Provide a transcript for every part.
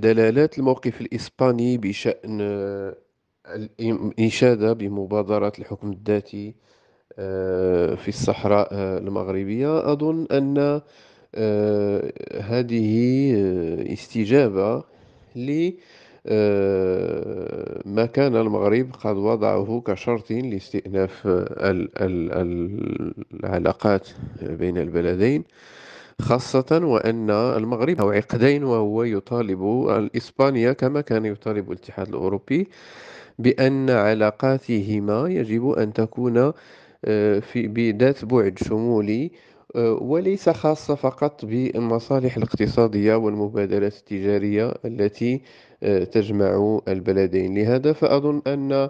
دلالات الموقف الإسباني بشأن آه، الإشادة بمبادرة الحكم الذاتي آه، في الصحراء آه، المغربية أظن أن هذه استجابة لما كان المغرب قد وضعه كشرط لاستئناف العلاقات بين البلدين خاصة وأن المغرب هو عقدين وهو يطالب إسبانيا كما كان يطالب الاتحاد الأوروبي بأن علاقاتهما يجب أن تكون آه، في بذات بعد شمولي آه، وليس خاصة فقط بالمصالح الاقتصادية والمبادلات التجارية التي آه، تجمع البلدين لهذا فأظن أن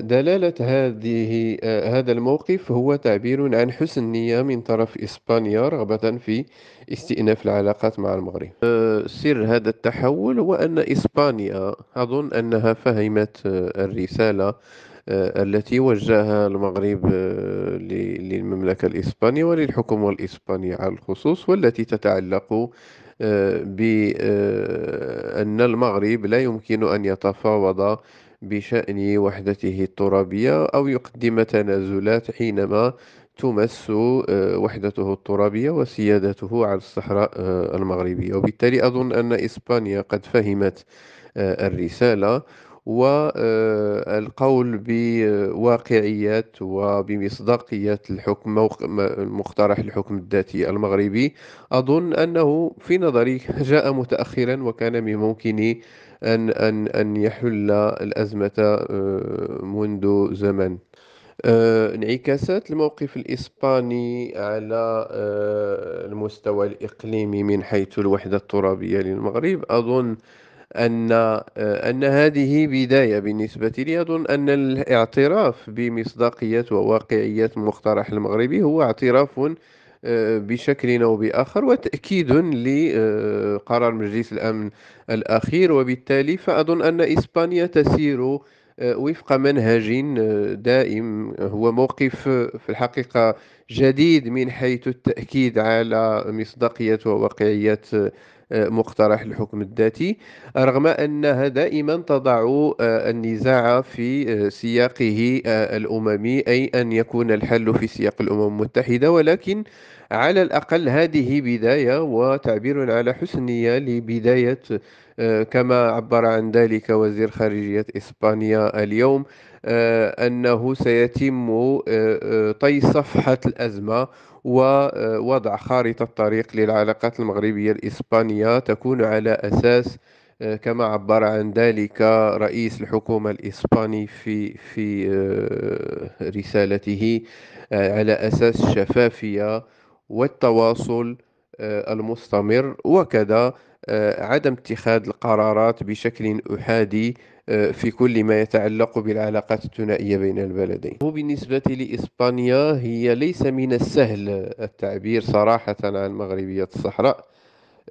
دلالة هذه هذا الموقف هو تعبير عن حسن نية من طرف إسبانيا رغبة في استئناف العلاقات مع المغرب أه، سر هذا التحول هو أن إسبانيا أظن أنها فهمت أه، الرسالة أه، التي وجهها المغرب للمملكة الإسبانية وللحكومة الإسبانية على الخصوص والتي تتعلق بأن المغرب لا يمكن أن يتفاوض بشأن وحدته الترابية أو يقدم تنازلات حينما تمس آه، وحدته الترابية وسيادته على الصحراء آه، المغربية وبالتالي أظن أن إسبانيا قد فهمت آه، الرسالة والقول آه، بواقعية وبمصداقية الحكم مقترح الحكم الذاتي المغربي أظن أنه في نظري جاء متأخرا وكان من ممكن أن أن أن يحل الأزمة آه، منذ زمن آه، انعكاسات الموقف الإسباني على المستوى الإقليمي من حيث الوحدة الترابية للمغرب أظن أن آه، أن هذه بداية بالنسبة لي أظن أن الاعتراف بمصداقية وواقعية المقترح المغربي هو اعتراف آه، بشكل أو بآخر وتأكيد لقرار آه، مجلس الأمن الأخير وبالتالي فأظن أن إسبانيا تسير وفق منهج دائم هو موقف في الحقيقة جديد من حيث التأكيد على مصداقية وواقعية مقترح الحكم الذاتي رغم أنها دائما تضع آه، النزاع في آه، سياقه آه، الأممي أي أن يكون الحل في سياق الأمم المتحدة ولكن على الأقل هذه بداية وتعبير على حسن نية لبداية آه، كما عبر عن ذلك وزير خارجية إسبانيا اليوم آه، أنه سيتم آه، طي صفحة الأزمة ووضع خارطة طريق للعلاقات المغربية الإسبانية تكون على أساس كما عبر عن ذلك رئيس الحكومة الإسباني في في رسالته على أساس الشفافية والتواصل آه، المستمر وكذا آه، عدم اتخاذ القرارات بشكل أحادي آه، في كل ما يتعلق بالعلاقات الثنائية بين البلدين وبالنسبة لإسبانيا هي ليس من السهل التعبير صراحة عن مغربية الصحراء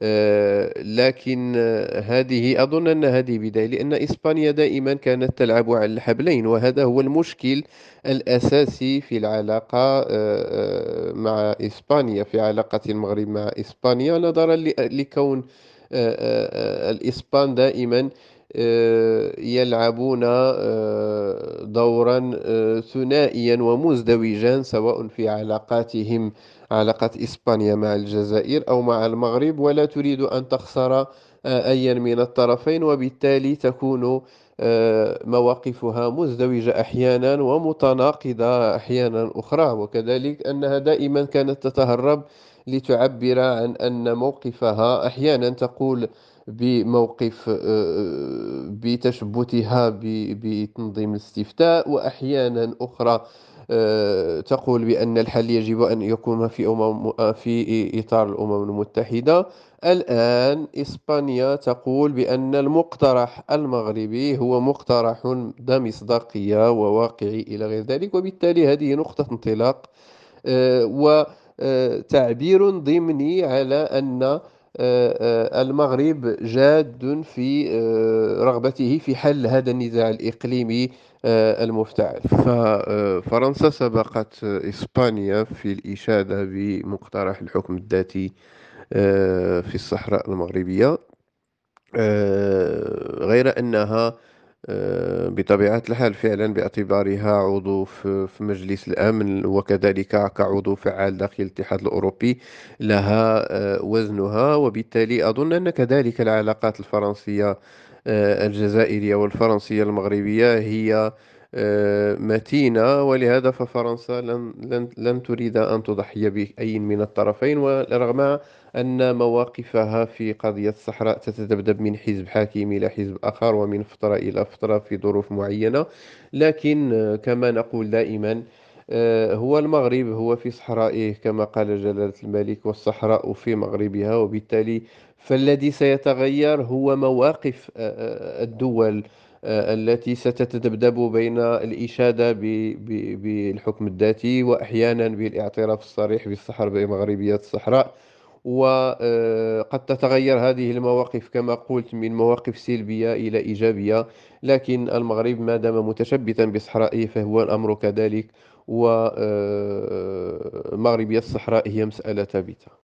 آه، لكن هذه أظن أن هذه بداية لأن إسبانيا دائما كانت تلعب على الحبلين وهذا هو المشكل الأساسي في العلاقة آه، آه، مع إسبانيا في علاقة المغرب مع إسبانيا نظرا لكون الإسبان دائما آه، يلعبون آه، دورا آه، ثنائيا ومزدوجا سواء في علاقاتهم علاقة إسبانيا مع الجزائر أو مع المغرب ولا تريد أن تخسر أيا من الطرفين وبالتالي تكون مواقفها مزدوجة أحيانا ومتناقضة أحيانا أخرى وكذلك أنها دائما كانت تتهرب لتعبر عن أن موقفها أحيانا تقول بموقف آه، آه، بتشبتها بتنظيم الاستفتاء وأحيانا أخرى آه، تقول بأن الحل يجب أن يكون في أمم في إطار الأمم المتحدة الآن إسبانيا تقول بأن المقترح المغربي هو مقترح ذا مصداقية وواقعي إلى غير ذلك وبالتالي هذه نقطة انطلاق و تعبير ضمني على أن آه، آه، المغرب جاد في آه، رغبته في حل هذا النزاع الإقليمي المفتعل ففرنسا سبقت إسبانيا في الإشادة بمقترح الحكم الذاتي في الصحراء المغربية غير أنها آه، بطبيعة الحال فعلا باعتبارها عضو في مجلس الأمن وكذلك كعضو فعال داخل الاتحاد الأوروبي لها آه، وزنها وبالتالي أظن أن كذلك العلاقات الفرنسية آه، الجزائرية والفرنسية المغربية هي متينة ولهذا ففرنسا لن, لن, لن تريد أن تضحي بأي من الطرفين ورغم أن مواقفها في قضية الصحراء تتذبذب من حزب حاكم إلى حزب آخر ومن فترة إلى فترة في ظروف معينة لكن آه، كما نقول دائما آه، هو المغرب هو في صحرائه كما قال جلالة الملك والصحراء في مغربها وبالتالي فالذي سيتغير هو مواقف آه، الدول التي ستتذبذب بين الإشادة بالحكم الذاتي وأحيانا بالاعتراف الصريح بالصحر بمغربية الصحراء وقد تتغير هذه المواقف كما قلت من مواقف سلبية إلى إيجابية لكن المغرب ما دام متشبتا بصحرائه فهو الأمر كذلك ومغربية آه، الصحراء هي مسألة ثابتة